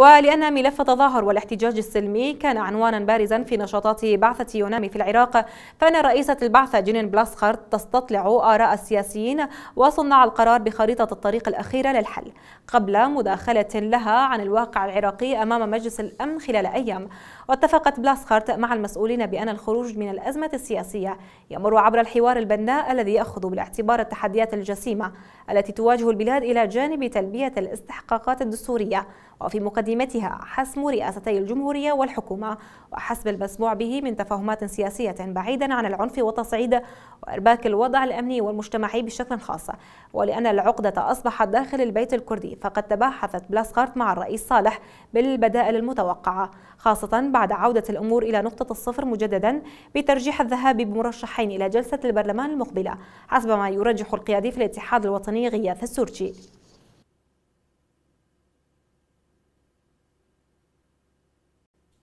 ولأن ملف التظاهر والاحتجاج السلمي كان عنوانا بارزا في نشاطات بعثة يونامي في العراق فإن رئيسة البعثة جينين بلاسخارت تستطلع آراء السياسيين وصناع القرار بخريطة الطريق الأخيرة للحل قبل مداخلة لها عن الواقع العراقي أمام مجلس الأمن خلال أيام واتفقت بلاسخرت مع المسؤولين بأن الخروج من الأزمة السياسية يمر عبر الحوار البناء الذي يأخذ بالاعتبار التحديات الجسيمة التي تواجه البلاد إلى جانب تلبية الاستحقاقات الدستورية وفي مقدمة تقدمتها حسم رئاستي الجمهورية والحكومة وحسب المسموع به من تفاهمات سياسية بعيدا عن العنف وتصعيد وإرباك الوضع الأمني والمجتمعي بشكل خاص ولأن العقدة أصبحت داخل البيت الكردي فقد تباحثت بلاسكارت مع الرئيس صالح بالبدائل المتوقعة خاصة بعد عودة الأمور إلى نقطة الصفر مجددا بترجيح الذهاب بمرشحين إلى جلسة البرلمان المقبلة حسب ما يرجح القيادي في الاتحاد الوطني غياث السورجي